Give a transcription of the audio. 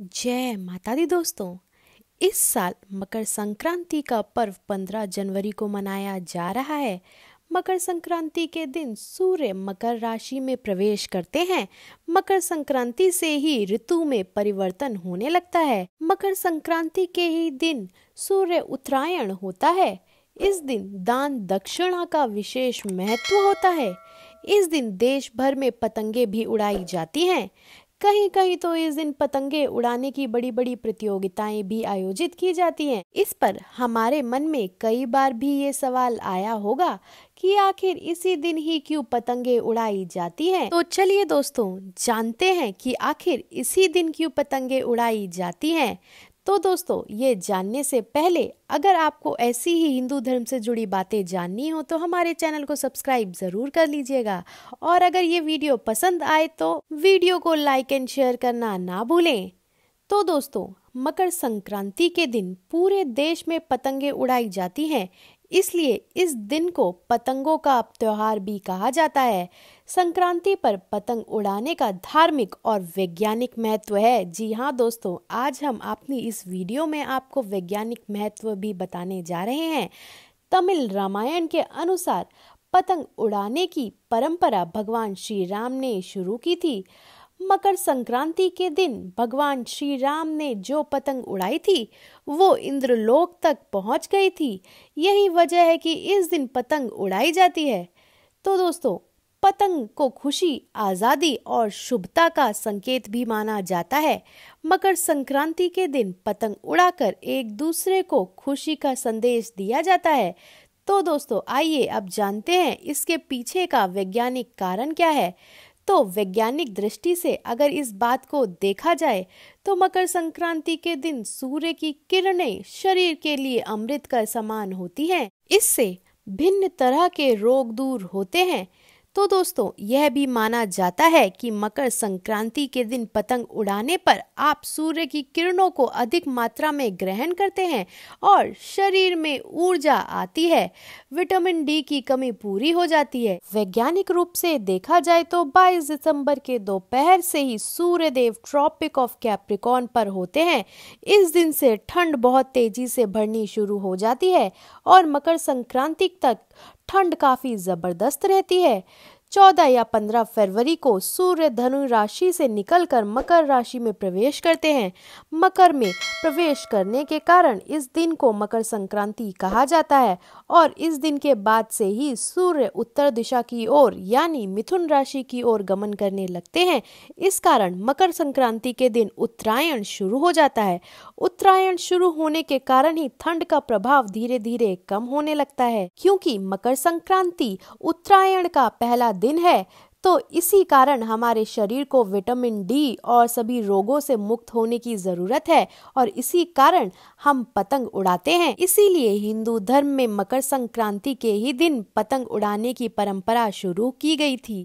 जय माता दी दोस्तों इस साल मकर संक्रांति का पर्व 15 जनवरी को मनाया जा रहा है मकर संक्रांति के दिन सूर्य मकर राशि में प्रवेश करते हैं मकर संक्रांति से ही ऋतु में परिवर्तन होने लगता है मकर संक्रांति के ही दिन सूर्य उत्तरायण होता है इस दिन दान दक्षिणा का विशेष महत्व होता है इस दिन देश भर में पतंगे भी उड़ाई जाती हैं कहीं कहीं तो इस दिन पतंगे उड़ाने की बड़ी बड़ी प्रतियोगिताएं भी आयोजित की जाती हैं इस पर हमारे मन में कई बार भी ये सवाल आया होगा कि आखिर इसी दिन ही क्यों पतंगे उड़ाई जाती हैं तो चलिए दोस्तों जानते हैं कि आखिर इसी दिन क्यों पतंगे उड़ाई जाती हैं तो दोस्तों ये जानने से पहले अगर आपको ऐसी ही हिंदू धर्म से जुड़ी बातें जाननी हो तो हमारे चैनल को सब्सक्राइब ज़रूर कर लीजिएगा और अगर ये वीडियो पसंद आए तो वीडियो को लाइक एंड शेयर करना ना भूलें तो दोस्तों मकर संक्रांति के दिन पूरे देश में पतंगे उड़ाई जाती हैं इसलिए इस दिन को पतंगों का त्यौहार भी कहा जाता है संक्रांति पर पतंग उड़ाने का धार्मिक और वैज्ञानिक महत्व है जी हाँ दोस्तों आज हम अपनी इस वीडियो में आपको वैज्ञानिक महत्व भी बताने जा रहे हैं तमिल रामायण के अनुसार पतंग उड़ाने की परंपरा भगवान श्री राम ने शुरू की थी मकर संक्रांति के दिन भगवान श्री राम ने जो पतंग उड़ाई थी वो इंद्रलोक तक पहुंच गई थी यही वजह है कि इस दिन पतंग उड़ाई जाती है तो दोस्तों पतंग को खुशी आज़ादी और शुभता का संकेत भी माना जाता है मकर संक्रांति के दिन पतंग उड़ाकर एक दूसरे को खुशी का संदेश दिया जाता है तो दोस्तों आइए अब जानते हैं इसके पीछे का वैज्ञानिक कारण क्या है तो वैज्ञानिक दृष्टि से अगर इस बात को देखा जाए तो मकर संक्रांति के दिन सूर्य की किरणें शरीर के लिए अमृत का समान होती हैं इससे भिन्न तरह के रोग दूर होते हैं तो दोस्तों यह भी माना जाता है कि मकर संक्रांति के दिन पतंग उड़ाने पर आप सूर्य की किरणों को अधिक मात्रा में ग्रहण करते हैं और शरीर में ऊर्जा आती है विटामिन डी की कमी पूरी हो जाती है वैज्ञानिक रूप से देखा जाए तो 22 दिसंबर के दोपहर से ही सूर्य देव ट्रॉपिक ऑफ कैप्रिकॉन पर होते हैं इस दिन से ठंड बहुत तेजी से बढ़नी शुरू हो जाती है और मकर संक्रांति तक ठंड काफी जबरदस्त रहती है 14 या 15 फरवरी को सूर्य धनु राशि से निकलकर मकर राशि में प्रवेश करते हैं मकर में प्रवेश करने के कारण इस दिन को मकर संक्रांति कहा जाता है और इस दिन के बाद से ही सूर्य उत्तर दिशा की ओर यानी मिथुन राशि की ओर गमन करने लगते हैं इस कारण मकर संक्रांति के दिन उत्तरायण शुरू हो जाता है उत्तरायण शुरू होने के कारण ही ठंड का प्रभाव धीरे धीरे कम होने लगता है क्योंकि मकर संक्रांति उत्तरायण का पहला दिन है तो इसी कारण हमारे शरीर को विटामिन डी और सभी रोगों से मुक्त होने की ज़रूरत है और इसी कारण हम पतंग उड़ाते हैं इसीलिए हिंदू धर्म में मकर संक्रांति के ही दिन पतंग उड़ाने की परंपरा शुरू की गई थी